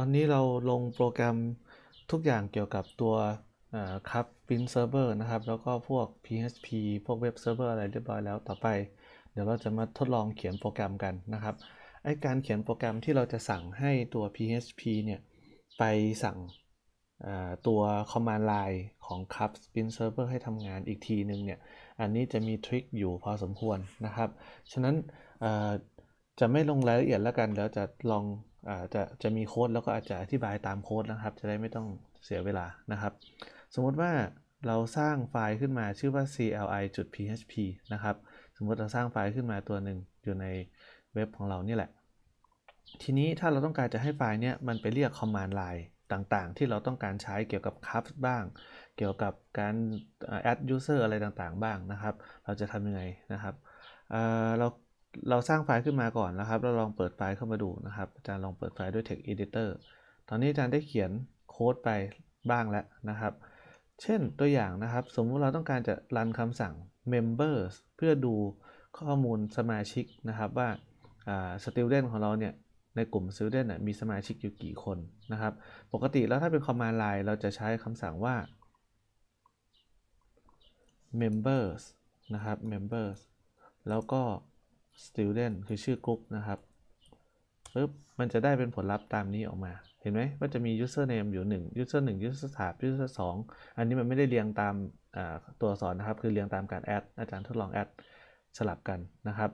ตอนนี้เราลงโปรแกรมทุกอย่างเกี่ยวกับตัวครับฟินเซิร์ฟเวอร์นะครับแล้วก็พวก PHP พวกเว็บเซิร์ฟเวอร์อะไรเรียบร้อยแล้วต่อไปเดี๋ยวเราจะมาทดลองเขียนโปรแกรมกันนะครับไอการเขียนโปรแกรมที่เราจะสั่งให้ตัว PHP เนี่ยไปสั่งตัว command line ของ c u p Spin Server ให้ทำงานอีกทีนึงเนี่ยอันนี้จะมีทริคอยู่พอสมควรนะครับ ฉะนั้นจะไม่ลงรายละเอียดแล้วกันแล้วจะลองจะจะมีโค้ดแล้วก็อาจจะอธิบายตามโค้ดนะครับ จะได้ไม่ต้องเสียเวลานะครับ สมมติว่าเราสร้างไฟล์ขึ้นมาชื่อว่า cli.php นะครับ สมมติเราสร้างไฟล์ขึ้นมาตัวหนึ่งอยู่ในเว็บของเรานี่แหละ ทีนี้ถ้าเราต้องการจะให้ไฟล์นี้มันไปเรียก command line ต่างๆ ที่เราต้องการใช้เกี่ยวกับคัฟบ้าง เกี่ยวกับการ add user อะไรต่างๆบ้างนะครับ เราจะทำยังไงนะครับเเราเราสร้างไฟล์ขึ้นมาก่อนนะครับ เราลองเปิดไฟล์เข้ามาดูนะครับ อาจารย์ลองเปิดไฟล์ด้วย Text Editor ตอนนี้อาจารย์ได้เขียนโค้ด ไปบ้างแล้วนะครับ เช่นตัวอย่างนะครับ สมมุติเราต้องการจะรันคำสั่ง members เพื่อดูข้อมูลสมาชิกนะครับ ว่า student ของเราเนี่ย ในกลุ่ม student มีสมาชิกอยู่กี่คนนะครับ ปกติแล้วถ้าเป็นคอมมา n d l ไลน์เราจะใช้คำสั่งว่า members นะครับ members แล้วก็ student คือชื่อกรุ๊ปนะครับปึ๊บมันจะได้เป็นผลลัพธ์ตามนี้ออกมาเห็นไหมว่าจะมี username อยู่ 1 user 1 user 3 user 2อันนี้มันไม่ได้เรียงตามตัวสอนนะครับ คือเรียงตามการ add อาจารย์ทดลอง add สลับกันนะครับ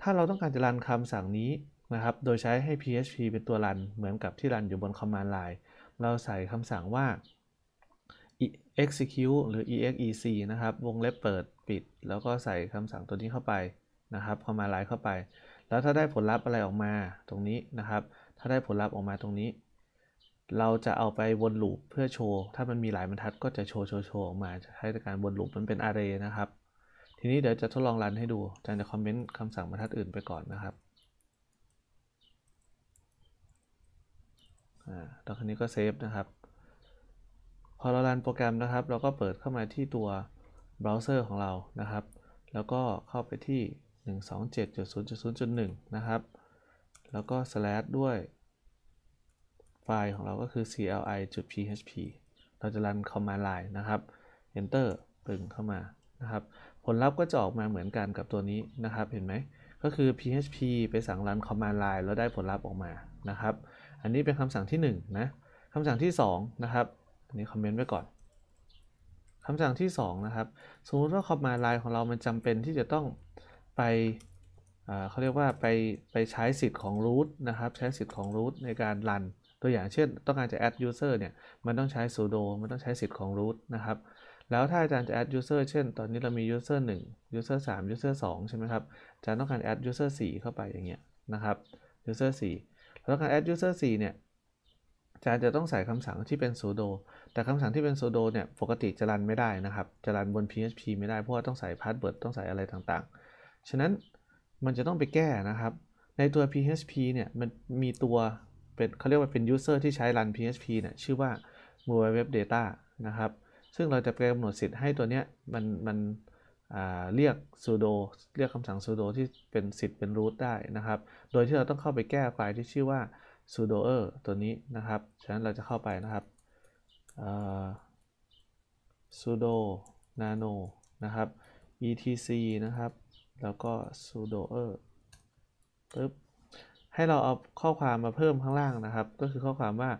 ถ้าเราต้องการจะรันคำสั่งนี้นะครับ โดยใช้ให้ PHP เป็นตัวรัน เหมือนกับที่รันอยู่บน command line เราใส่คำสั่งว่า execute หรือ exec นะครับ วงเล็บเปิดปิด แล้วก็ใส่คำสั่งตัวนี้เข้าไปนะครับ c o m มาไล n ์เข้าไป แล้วถ้าได้ผลลัพธ์อะไรออกมาตรงนี้นะครับ ถ้าได้ผลลัพธ์ออกมาตรงนี้ เราจะเอาไปวนลูปเพื่อโชว์ถ้ามันมีหลายบรรทัดก็จะโชว์ โชว์ โชว์ออกมาจะใช้การวนลูปมันเป็นอาร์เรย์นะครับทีนี้เดี๋ยวจะทดลองรันให้ดูอาจารย์จะคอมเมนต์คำสั่งบรรทัดอื่นไปก่อนนะครับอ่าตอนนี้ก็เซฟนะครับ พอเรารันโปรแกรมนะครับ เราก็เปิดเข้ามาที่ตัวเบราว์เซอร์ของเรานะครับแล้วก็เข้าไปที่127.0.0.1 นะครับ แล้วก็ slash ด้วยไฟล์ของเราก็คือ cli.php เราจะรัน command line นะครับ enter ปึ่งเข้ามา นะครับ ผลลัพธ์ก็จะออกมาเหมือนกันกับตัวนี้นะครับ เห็นไหม ก็คือ php ไปสั่งรัน command line แล้วได้ผลลัพธ์ออกมา นะครับ อันนี้เป็นคำสั่งที่ 1 นะ คำสั่งที่ 2 นะครับ อันนี้คอมเมนต์ไว้ก่อน คำสั่งที่ 2 นะครับ สมมติว่า command line ของเรา มันจำเป็นที่จะต้องไปเขาเรียกว่าไปไปใช้สิทธิ์ของ root นะครับ ใช้สิทธิ์ของ root ในการรัน ตัวอย่างเช่นต้องการจะ add user เนี่ย มันต้องใช้ sudo มันต้องใช้สิทธิ์ของ root นะครับ แล้วถ้าอาจารย์จะ add user เช่น ตอนนี้เรามี user 1 user 3 user 2ใช่ไหมครับอาจารย์ต้องการ add user 4 เข้าไปอย่างเงี้ยนะครับ user 4แล้วการ add user 4เนี่ย อาจารย์จะต้องใส่คำสั่งที่เป็น sudo แต่คำสั่งที่เป็น sudo เนี่ย ปกติจะรันไม่ได้นะครับจะรันบน PHP ไม่ได้ เพราะว่าต้องใส่ password ต้องใส่อะไรต่างฉะนั้นมันจะต้องไปแก้นะครับ ในตัว PHP เนี่ย มันมีตัวเป็นเขาเรียกว่าเป็น user ที่ใช้ run PHP เนี่ย ชื่อว่า mobile web data นะครับ ซึ่งเราจะไปกำหนดสิทธิ์ให้ตัวเนี้ย มัน มันเรียก sudo เรียกคำสั่ง sudo ที่เป็นสิทธิ์เป็น root ได้นะครับ โดยที่เราต้องเข้าไปแก้ไฟล์ที่ชื่อว่า sudo er ตัวนี้นะครับ ฉะนั้นเราจะเข้าไปนะครับ sudo nano นะครับ etc นะครับแล้วก็ sudo er ปึ๊บ ให้เราเอาข้อความมาเพิ่มข้างล่างนะครับ ก็คือข้อความว่า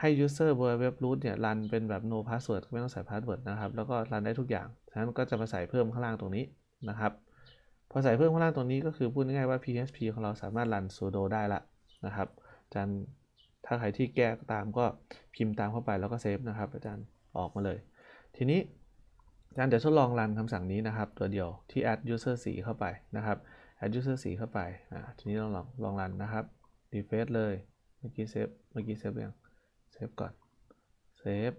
ให้ user บนเว็บรูทเนี่ย รันเป็นแบบ no password ไม่ต้องใส่ password นะครับ แล้วก็รันได้ทุกอย่าง ฉะนั้นก็จะมาใส่เพิ่มข้างล่างตรงนี้นะครับ พอใส่เพิ่มข้างล่างตรงนี้ก็คือพูดง่ายๆว่า PHP ของเราสามารถรัน sudo ได้ละนะครับ อาจารย์ ถ้าใครที่แก้ตามก็พิมพ์ตามเข้าไปแล้วก็เซฟนะครับ อาจารย์ ออกมาเลย ทีนี้กานเดี๋ยวทดลองรันคำสั่งนี้นะครับตัวเดียวที่ add user สีเข้าไปนะครับ add user สีเข้าไปอ่าทีนี้ลองลองลองรันนะครับ refresh เลยเมื่อกี้เซฟเมื่อกี้เซฟยังเซฟก่อนเซฟ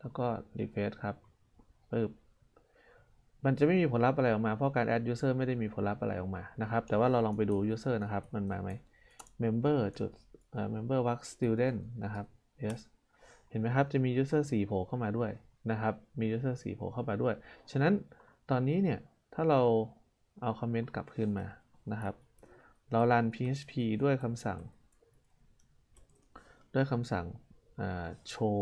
แล้วก็ refresh ครับ ปึ๊บ มันจะไม่มีผลลัพธ์อะไรออกมา เพราะการ add user ไม่ได้มีผลลัพธ์อะไรออกมานะครับ แต่ว่าเราลองไปดู user นะครับ มันมาไหม member จุด member work student นะครับ yes เห็นไหมครับจะมี user 4โผล่เข้ามาด้วยนะครับมี user 4โผล่เข้ามาด้วย ฉะนั้นตอนนี้เนี่ย ถ้าเราเอาคอมเมนต์กลับคืนมานะครับ เรารัน php ด้วยคำสั่ง ด้วยคำสั่ง show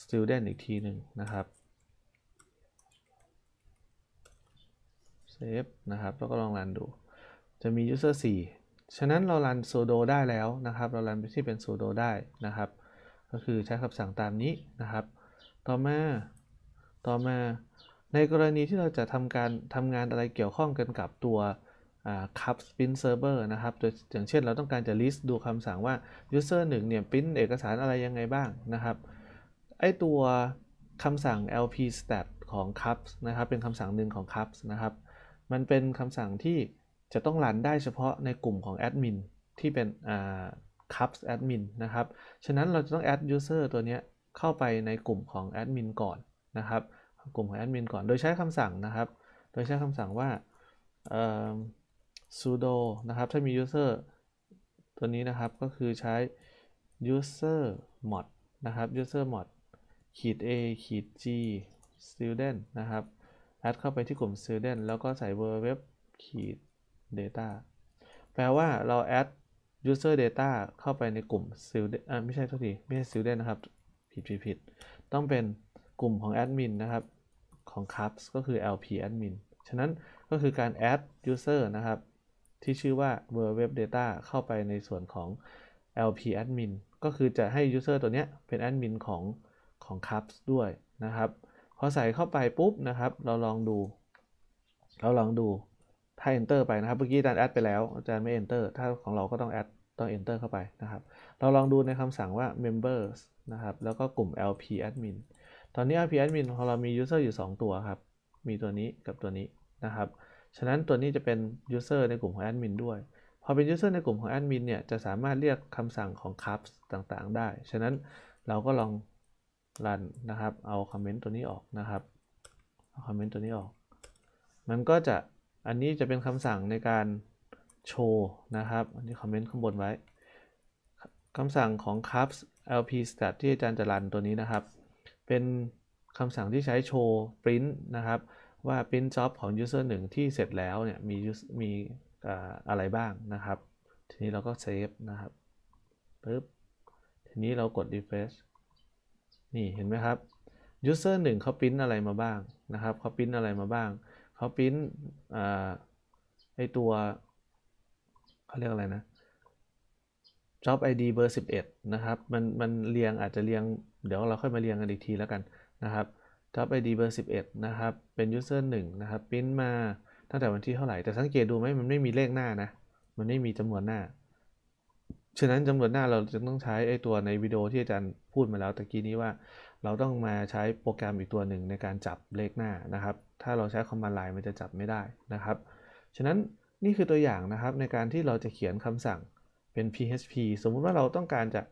student อีกทีหนึ่งนะครับ save นะครับ แล้วก็ลองรันดู จะมี user 4 ฉะนั้นเรารัน sudo ได้แล้วนะครับ เรารันที่เป็น sudo ได้นะครับ ก็คือใช้คำสั่งตามนี้นะครับต่อมาต่อมา ในกรณีที่เราจะทำการทำงานอะไรเกี่ยวข้องกันกับตัวคัสปินเซอร์เบอร์นะครับอย่างเช่นเราต้องการจะลิสต์ดูคำสั่งว่า user 1 เนี่ยปริ้นเอกสารอะไรยังไงบ้างนะครับ ไอตัวคำสั่ง lp stat ของ cups นะครับ เป็นคำสั่งหนึ่งของ cups นะครับ มันเป็นคำสั่งที่จะต้องรันได้เฉพาะในกลุ่มของแอดมินที่เป็น cups admin นะครับ ฉะนั้นเราจะต้อง add user ตัวเนี้ยเข้าไปในกลุ่มของแอดมินก่อนนะครับ กลุ่มของแอดมินก่อน โดยใช้คำสั่งนะครับ โดยใช้คำสั่งว่า sudo นะครับ ถ้ามี user ตัวนี้นะครับ ก็คือใช้ user mod นะครับ user mod ขีด a ขีด g student นะครับแอดเข้าไปที่กลุ่ม student แล้วก็ใส่ www ขีด data แปลว่าเราแอด user data เข้าไปในกลุ่ม student ไม่ใช่ทุกทีไม่ใช่ student นะครับผิดผิดผิดต้องเป็นกลุ่มของแอดมินนะครับของ CUPS ก็คือ LP admin ฉะนั้นก็คือการ add user นะครับ ที่ชื่อว่า w o r l d web data เข้าไปในส่วนของ LP admin ก็คือจะให้ user ตัวเนี้ยเป็น admin ของของ CUPS ด้วยนะครับพอใส่เข้าไปปุ๊บนะครับ เราลองดู เราลองดู ถ้า enter ไปนะครับ เมื่อกี้อาจารย์ add ไปแล้ว อาจารย์ไม่ enter ถ้าของเราก็ต้อง add ต้อง enter เข้าไปนะครับ เราลองดูในคำสั่งว่า members นะครับ แล้วก็กลุ่ม lp admin ตอนนี้ lp admin ของเรามี user อยู่ 2 ตัวครับ มีตัวนี้กับตัวนี้นะครับ ฉะนั้นตัวนี้จะเป็น user ในกลุ่มของ admin ด้วย พอเป็น user ในกลุ่มของ admin เนี่ย จะสามารถเรียกคำสั่งของ cups ต่างๆ ได้ ฉะนั้นเราก็ลองรันนะครับ เอาคอมเมนต์ตัวนี้ออกนะครับเอาคอมเมนต์ตัวนี้ออก มันก็จะ อันนี้จะเป็นคำสั่งในการโชว์นะครับ อันนี้คอมเมนต์ข้างบนไว้คำสั่งของ cups lp stat ที่อาจารย์จะรันตัวนี้นะครับเป็นคำสั่งที่ใช้โชว์ print นะครับ ว่า print job ของ user 1 ที่เสร็จแล้วเนี่ยมีมีอะไรบ้างนะครับ ทีนี้เราก็ save นะครับปึ๊บทีนี้เรากด refresh นี่ เห็นไหมครับ user 1เขาริ้นอะไรมาบ้างนะครับเขาริ้นอะไรมาบ้างเขาริ้นไอตัวเขาเรียกอะไรนะจ็อบไอดีเบอร์11 นะครับ มันมันเรียงอาจจะเรียง เดี๋ยวเราค่อยมาเรียงกันอีกทีแล้วกันนะครับจ็อบไอดีเบอร์11 นะครับ เป็นยูเซอร์หนึ่งนะครับพิมพ์มาตั้งแต่วันที่เท่าไหร่ แต่สังเกตดูไหมมันไม่มีเลขหน้านะ มันไม่มีจำนวนหน้า ฉะนั้นจำนวนหน้าเราจะต้องใช้ไอตัวในวิดีโอที่อาจารย์พูดมาแล้วตะกี้นี้ว่า เราต้องมาใช้โปรแกรมอีกตัวหนึ่งในการจับเลขหน้านะครับ ถ้าเราใช้คอมมานด์ไลน์มันจะจับไม่ได้นะครับ ฉะนั้นนี่คือตัวอย่างนะครับในการที่เราจะเขียนคำสั่งเป็น PHP สมมุติว่าเราต้องการจะ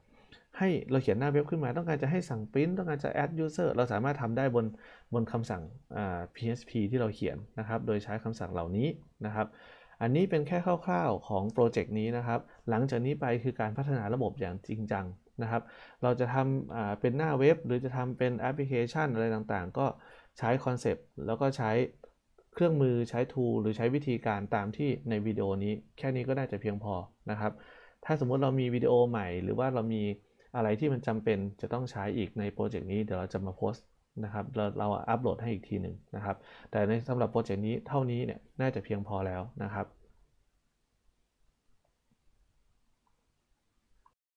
ให้เราเขียนหน้าเว็บขึ้นมา ต้องการจะให้สั่งปริ้นต้องการจะ add user เราสามารถทำได้บนบนคำสั่ง PHP ที่เราเขียนนะครับ โดยใช้คำสั่งเหล่านี้นะครับ อันนี้เป็นแค่คร่าว ๆของโปรเจกต์นี้นะครับ หลังจากนี้ไปคือการพัฒนาระบบอย่างจริงจังนะครับ เราจะทำเป็นหน้าเว็บหรือจะทำเป็นแอปพลิเคชันอะไรต่างๆ ก็ใช้คอนเซปต์แล้วก็ใช้เครื่องมือใช้ทูหรือใช้วิธีการตามที่ในวิดีโอนี้แค่นี้ก็ได้จะเพียงพอนะครับ ถ้าสมมติเรามีวิดีโอใหม่หรือว่าเรามีอะไรที่มันจำเป็นจะต้องใช้อีกในโปรเจกต์นี้เดี๋ยวเราจะมาโพสต์นะครับเราเราอัปโหลดให้อีกทีหนึ่งนะครับ แต่ในสำหรับโปรเจกต์นี้เท่านี้เนี่ยน่าจะเพียงพอแล้วนะครับ